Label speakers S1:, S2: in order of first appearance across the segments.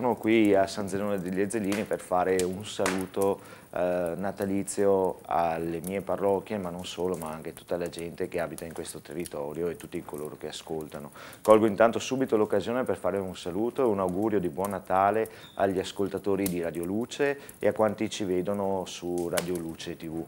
S1: sono qui a San Zenone degli Ezzelini per fare un saluto eh, natalizio alle mie parrocchie, ma non solo, ma anche tutta la gente che abita in questo territorio e tutti coloro che ascoltano. Colgo intanto subito l'occasione per fare un saluto e un augurio di buon Natale agli ascoltatori di Radio Luce e a quanti ci vedono su Radio Luce TV.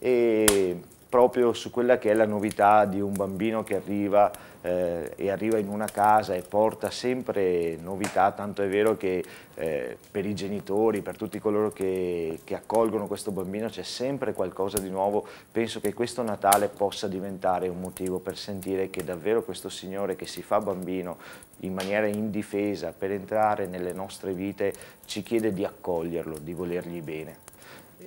S1: E proprio su quella che è la novità di un bambino che arriva eh, e arriva in una casa e porta sempre novità, tanto è vero che eh, per i genitori, per tutti coloro che, che accolgono questo bambino c'è sempre qualcosa di nuovo, penso che questo Natale possa diventare un motivo per sentire che davvero questo Signore che si fa bambino in maniera indifesa per entrare nelle nostre vite ci chiede di accoglierlo, di volergli bene.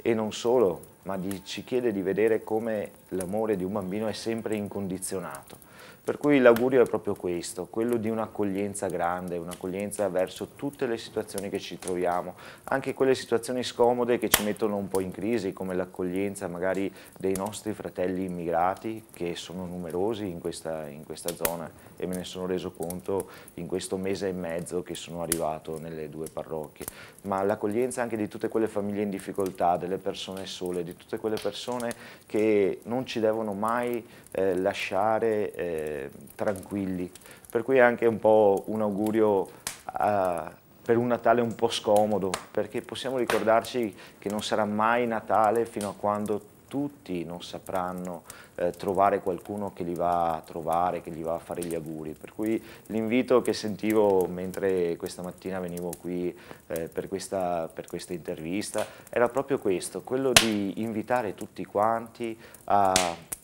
S1: E non solo, ma di, ci chiede di vedere come l'amore di un bambino è sempre incondizionato. Per cui l'augurio è proprio questo, quello di un'accoglienza grande, un'accoglienza verso tutte le situazioni che ci troviamo, anche quelle situazioni scomode che ci mettono un po' in crisi, come l'accoglienza magari dei nostri fratelli immigrati, che sono numerosi in questa, in questa zona e me ne sono reso conto in questo mese e mezzo che sono arrivato nelle due parrocchie, ma l'accoglienza anche di tutte quelle famiglie in difficoltà, delle persone sole, di tutte quelle persone che non ci devono mai eh, lasciare eh, tranquilli. Per cui è anche un po' un augurio a, per un Natale un po' scomodo, perché possiamo ricordarci che non sarà mai Natale fino a quando tutti non sapranno eh, trovare qualcuno che li va a trovare, che gli va a fare gli auguri. Per cui l'invito che sentivo mentre questa mattina venivo qui eh, per, questa, per questa intervista era proprio questo, quello di invitare tutti quanti a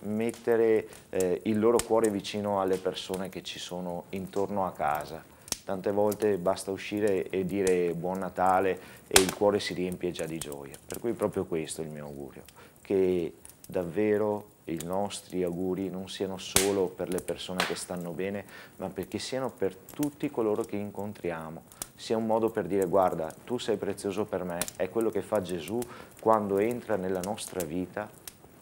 S1: mettere eh, il loro cuore vicino alle persone che ci sono intorno a casa tante volte basta uscire e dire buon Natale e il cuore si riempie già di gioia. Per cui proprio questo è il mio augurio, che davvero i nostri auguri non siano solo per le persone che stanno bene, ma perché siano per tutti coloro che incontriamo. Sia un modo per dire guarda, tu sei prezioso per me, è quello che fa Gesù quando entra nella nostra vita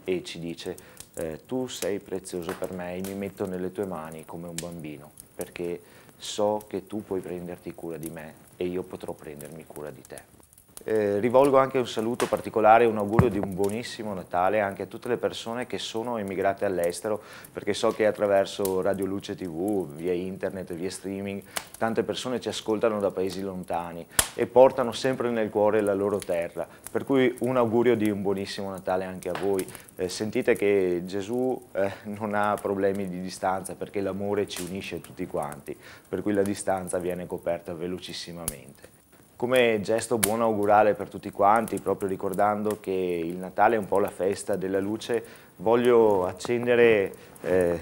S1: e ci dice eh, tu sei prezioso per me e mi metto nelle tue mani come un bambino, perché so che tu puoi prenderti cura di me e io potrò prendermi cura di te. Eh, rivolgo anche un saluto particolare, un augurio di un buonissimo Natale anche a tutte le persone che sono emigrate all'estero, perché so che attraverso Radio Luce TV, via internet, via streaming, tante persone ci ascoltano da paesi lontani e portano sempre nel cuore la loro terra. Per cui un augurio di un buonissimo Natale anche a voi. Eh, sentite che Gesù eh, non ha problemi di distanza perché l'amore ci unisce tutti quanti, per cui la distanza viene coperta velocissimamente come gesto buon augurale per tutti quanti, proprio ricordando che il Natale è un po' la festa della luce, voglio accendere eh,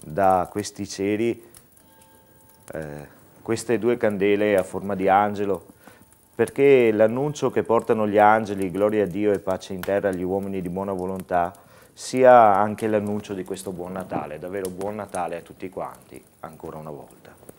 S1: da questi ceri eh, queste due candele a forma di angelo, perché l'annuncio che portano gli angeli, gloria a Dio e pace in terra agli uomini di buona volontà, sia anche l'annuncio di questo buon Natale, davvero buon Natale a tutti quanti, ancora una volta.